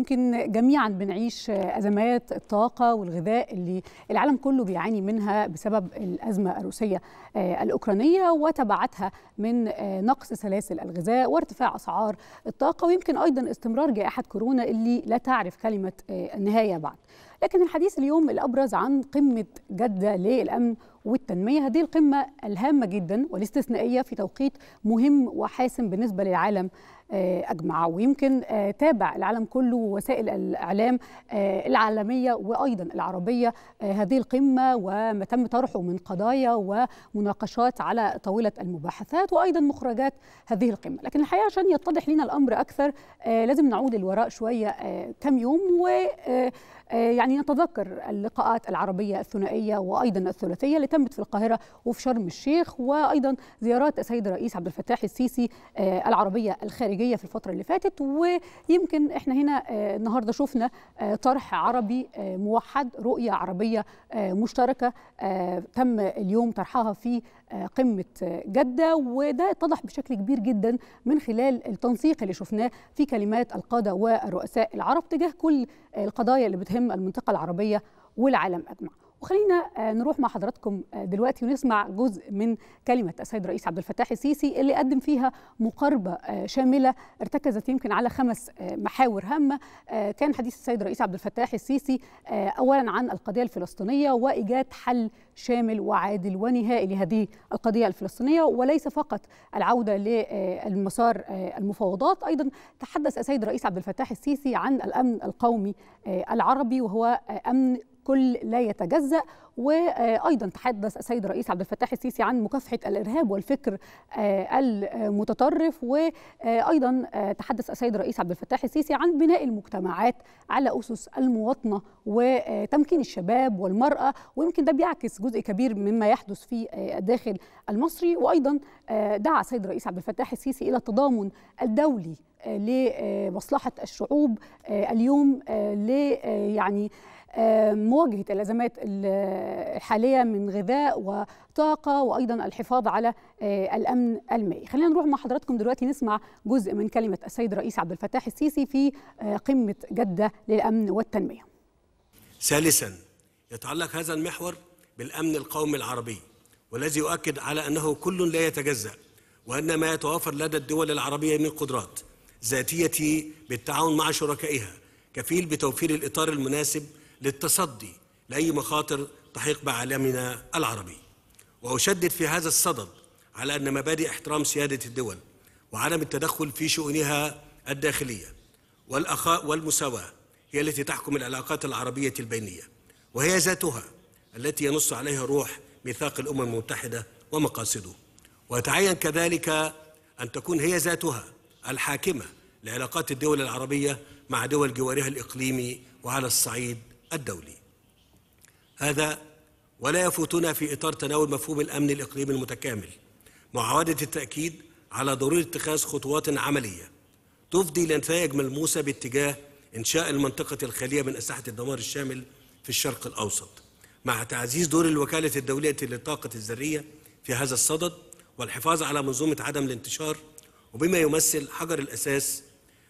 يمكن جميعا بنعيش ازمات الطاقه والغذاء اللي العالم كله بيعاني منها بسبب الازمه الروسيه آه، الاوكرانيه وتبعاتها من آه، نقص سلاسل الغذاء وارتفاع اسعار الطاقه ويمكن ايضا استمرار جائحه كورونا اللي لا تعرف كلمه آه، النهايه بعد. لكن الحديث اليوم الابرز عن قمه جده للامن والتنميه هذه القمه الهامه جدا والاستثنائيه في توقيت مهم وحاسم بالنسبه للعالم أجمع ويمكن آه، تابع العالم كله وسائل الإعلام آه، العالمية وأيضا العربية آه، هذه القمة وما تم طرحه من قضايا ومناقشات على طاولة المباحثات وأيضا مخرجات هذه القمة لكن الحقيقة عشان يتضح لنا الأمر أكثر لازم نعود للوراء شوية كم يوم و يعني نتذكر اللقاءات العربية الثنائية وأيضا الثلاثية اللي تمت في القاهرة وفي شرم الشيخ وأيضا زيارات السيد الرئيس عبد الفتاح السيسي العربية الخارجية الخارجيه في الفتره اللي فاتت ويمكن احنا هنا آه، النهارده شفنا آه، طرح عربي آه، موحد رؤيه عربيه مشتركه تم اليوم طرحها في قمه جده وده اتضح بشكل كبير جدا من خلال التنسيق اللي شفناه في كلمات القاده والرؤساء العرب تجاه كل القضايا اللي بتهم المنطقه العربيه والعالم اجمع وخلينا آه، نروح مع حضراتكم آه، دلوقتي ونسمع جزء من كلمة السيد الرئيس عبد الفتاح السيسي اللي قدم فيها مقاربة آه، شاملة ارتكزت يمكن على خمس محاور هامة كان حديث السيد الرئيس عبد الفتاح السيسي أولا عن القضية الفلسطينية وإيجاد حل شامل وعادل ونهائي لهذه القضية الفلسطينية وليس فقط العودة للمسار المفاوضات أيضا تحدث السيد الرئيس عبد الفتاح السيسي عن الأمن القومي العربي وهو أمن كل لا يتجزأ وأيضا تحدث السيد الرئيس عبد الفتاح السيسي عن مكافحة الإرهاب والفكر آه، المتطرف وأيضا آه، تحدث السيد الرئيس عبد الفتاح السيسي عن بناء المجتمعات على أسس المواطنة وتمكين الشباب والمرأة ويمكن ده بيعكس جزء كبير مما يحدث في آه، الداخل المصري وأيضا دعا السيد الرئيس عبد الفتاح السيسي إلى التضامن الدولي لمصلحة الشعوب اليوم ل يعني آه، مواجهه الازمات الحاليه من غذاء وطاقه وايضا الحفاظ على آه، الامن المائي. خلينا نروح مع حضراتكم دلوقتي نسمع جزء من كلمه السيد الرئيس عبد الفتاح السيسي في آه، قمه جده للامن والتنميه. ثالثا يتعلق هذا المحور بالامن القومي العربي والذي يؤكد على انه كل لا يتجزا وان ما يتوافر لدى الدول العربيه من قدرات ذاتيه بالتعاون مع شركائها كفيل بتوفير الاطار المناسب للتصدي لاي مخاطر تحيق بعالمنا العربي واشدد في هذا الصدد على ان مبادئ احترام سياده الدول وعدم التدخل في شؤونها الداخليه والاخاء والمساواه هي التي تحكم العلاقات العربيه البينيه وهي ذاتها التي ينص عليها روح ميثاق الامم المتحده ومقاصده وتعين كذلك ان تكون هي ذاتها الحاكمه لعلاقات الدول العربيه مع دول جوارها الاقليمي وعلى الصعيد الدولي هذا ولا يفوتنا في إطار تناول مفهوم الأمن الإقليمي المتكامل مع عودة التأكيد على ضرورة اتخاذ خطوات عملية تفضي لنتائج ملموسة باتجاه إنشاء المنطقة الخالية من أسلحة الدمار الشامل في الشرق الأوسط مع تعزيز دور الوكالة الدولية للطاقة الذرية في هذا الصدد والحفاظ على منظومة عدم الانتشار وبما يمثل حجر الأساس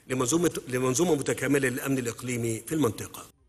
لمنظومة, لمنظومة متكاملة للأمن الإقليمي في المنطقة